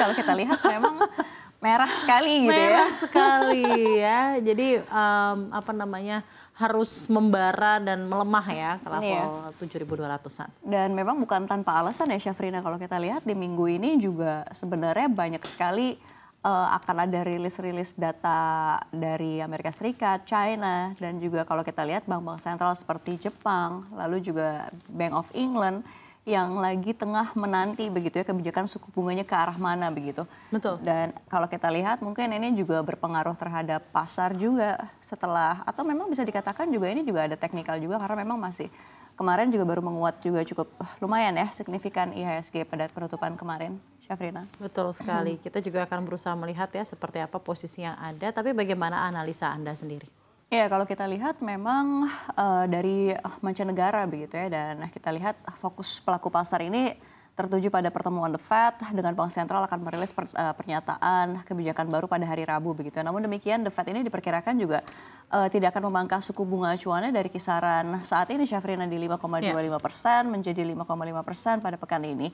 kalau kita lihat memang merah sekali gitu merah ya. Merah sekali ya. Jadi um, apa namanya harus membara dan melemah ya ke level iya. 7.200-an. Dan memang bukan tanpa alasan ya Syafrina kalau kita lihat di minggu ini juga sebenarnya banyak sekali uh, akan ada rilis-rilis data dari Amerika Serikat, China dan juga kalau kita lihat bank-bank sentral seperti Jepang, lalu juga Bank of England yang lagi tengah menanti begitu ya kebijakan suku bunganya ke arah mana begitu. Betul. Dan kalau kita lihat mungkin ini juga berpengaruh terhadap pasar juga setelah atau memang bisa dikatakan juga ini juga ada teknikal juga karena memang masih kemarin juga baru menguat juga cukup eh, lumayan ya signifikan IHSG pada penutupan kemarin. Syafrina. Betul sekali. Kita juga akan berusaha melihat ya seperti apa posisi yang ada tapi bagaimana analisa Anda sendiri? Ya, kalau kita lihat memang uh, dari eh, mancanegara begitu ya dan nah kita lihat fokus pelaku pasar ini tertuju pada pertemuan The Fed dengan Bank Sentral akan merilis per, uh, pernyataan kebijakan baru pada hari Rabu begitu. Ya. Namun demikian The Fed ini diperkirakan juga uh, tidak akan memangkas suku bunga acuannya dari kisaran saat ini Syafrina di 5,25 persen yeah. menjadi 5,5 persen pada pekan ini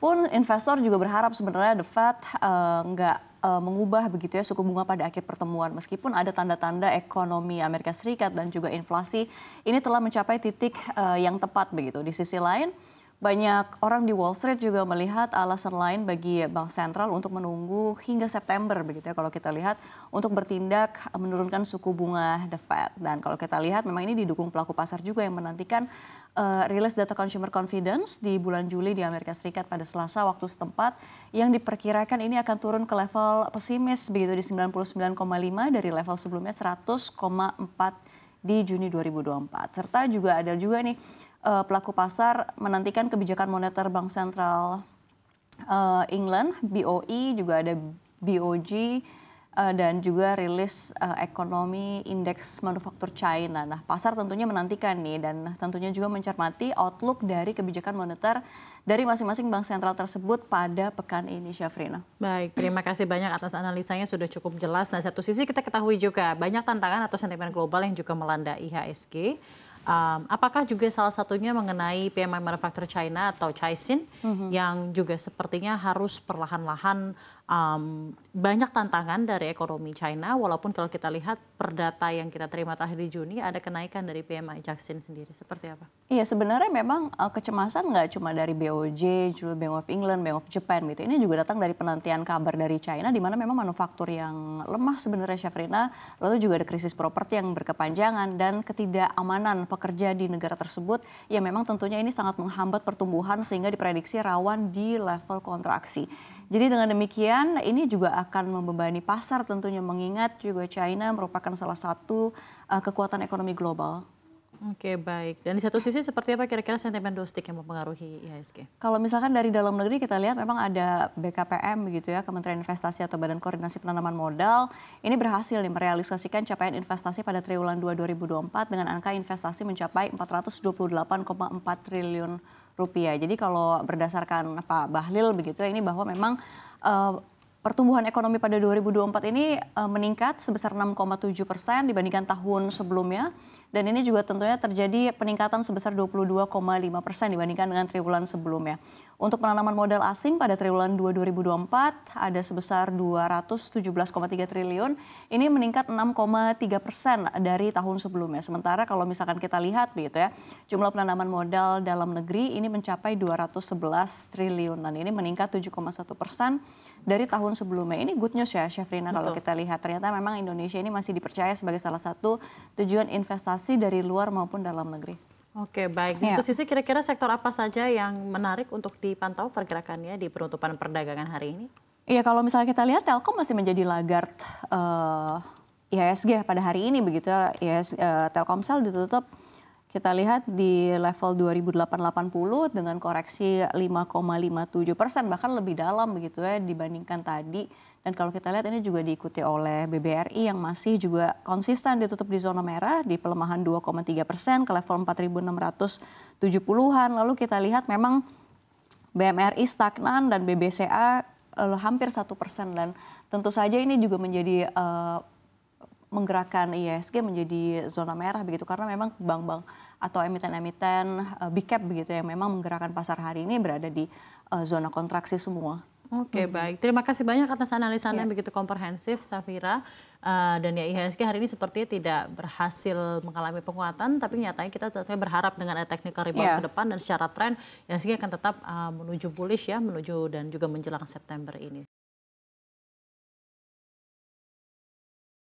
pun investor juga berharap sebenarnya The Fed uh, nggak uh, mengubah begitu ya suku bunga pada akhir pertemuan meskipun ada tanda-tanda ekonomi Amerika Serikat dan juga inflasi ini telah mencapai titik uh, yang tepat begitu. Di sisi lain banyak orang di Wall Street juga melihat alasan lain bagi Bank Sentral untuk menunggu hingga September begitu ya kalau kita lihat untuk bertindak menurunkan suku bunga The Fed. Dan kalau kita lihat memang ini didukung pelaku pasar juga yang menantikan uh, rilis data consumer confidence di bulan Juli di Amerika Serikat pada Selasa waktu setempat yang diperkirakan ini akan turun ke level pesimis begitu di 99,5 dari level sebelumnya 100,4 di Juni 2024. Serta juga ada juga nih uh, pelaku pasar menantikan kebijakan moneter Bank Sentral uh, England, BOE, juga ada BOG, uh, eh, dan juga rilis uh, ekonomi indeks manufaktur China. Nah, pasar tentunya menantikan nih dan tentunya juga mencermati outlook dari kebijakan moneter dari masing-masing bank sentral tersebut pada pekan ini, Syafrina. Baik, terima kasih banyak atas analisanya sudah cukup jelas. Nah, satu sisi kita ketahui juga banyak tantangan atau sentimen global yang juga melanda IHSG. Um, apakah juga salah satunya mengenai PMI Manufaktur China atau Chaisin mm-hmm. yang juga sepertinya harus perlahan-lahan um, banyak tantangan dari ekonomi China walaupun kalau kita lihat perdata yang kita terima terakhir di Juni ada kenaikan dari PMI Chaisin sendiri seperti apa? Iya sebenarnya memang uh, kecemasan nggak cuma dari BOJ, juga Bank of England, Bank of Japan gitu. Ini juga datang dari penantian kabar dari China di mana memang manufaktur yang lemah sebenarnya Syafrina lalu juga ada krisis properti yang berkepanjangan dan ketidakamanan pekerja di negara tersebut ya memang tentunya ini sangat menghambat pertumbuhan sehingga diprediksi rawan di level kontraksi. Jadi dengan demikian ini juga akan membebani pasar tentunya mengingat juga China merupakan salah satu eh, kekuatan ekonomi global. Oke baik. Dan di satu sisi seperti apa kira-kira sentimen domestik yang mempengaruhi IHSG? Kalau misalkan dari dalam negeri kita lihat memang ada BKPM begitu ya Kementerian Investasi atau Badan Koordinasi Penanaman Modal ini berhasil nih merealisasikan capaian investasi pada triwulan 2 2024 dengan angka investasi mencapai 428,4 triliun rupiah. Jadi kalau berdasarkan Pak Bahlil begitu ya ini bahwa memang uh, pertumbuhan ekonomi pada 2024 ini eh, meningkat sebesar 6,7 persen dibandingkan tahun sebelumnya dan ini juga tentunya terjadi peningkatan sebesar 22,5 persen dibandingkan dengan triwulan sebelumnya. Untuk penanaman modal asing pada triwulan 2 2024 ada sebesar 217,3 triliun, ini meningkat 6,3 persen dari tahun sebelumnya. Sementara kalau misalkan kita lihat begitu ya, jumlah penanaman modal dalam negeri ini mencapai 211 triliun dan ini meningkat 7,1 persen dari tahun sebelumnya. Ini good news ya, Syafrina, Rina, kalau kita lihat ternyata memang Indonesia ini masih dipercaya sebagai salah satu tujuan investasi investasi dari luar maupun dalam negeri. Oke, baik. Di ya. sisi kira-kira sektor apa saja yang menarik untuk dipantau pergerakannya di penutupan perdagangan hari ini? Iya, kalau misalnya kita lihat Telkom masih menjadi lagar uh, eh, IHSG pada hari ini begitu ya. IHS, uh, eh, Telkomsel ditutup kita lihat di level 2880 dengan koreksi 5,57 persen bahkan lebih dalam begitu ya dibandingkan tadi. Dan kalau kita lihat ini juga diikuti oleh BBRI yang masih juga konsisten ditutup di zona merah di pelemahan 2,3 persen ke level 4.670-an. Lalu kita lihat memang BMRI stagnan dan BBCA eh, hampir satu persen dan tentu saja ini juga menjadi uh, menggerakkan ISG menjadi zona merah begitu karena memang bank-bank atau emiten-emiten uh, big cap begitu yang memang menggerakkan pasar hari ini berada di uh, zona kontraksi semua. Oke okay, hmm. baik, terima kasih banyak atas analisa yeah. begitu komprehensif Safira uh, dan ya IHSG hari ini seperti tidak berhasil mengalami penguatan tapi nyatanya kita tentunya berharap dengan teknikal technical rebound yeah. ke depan dan secara tren IHSG akan tetap uh, menuju bullish ya menuju dan juga menjelang September ini.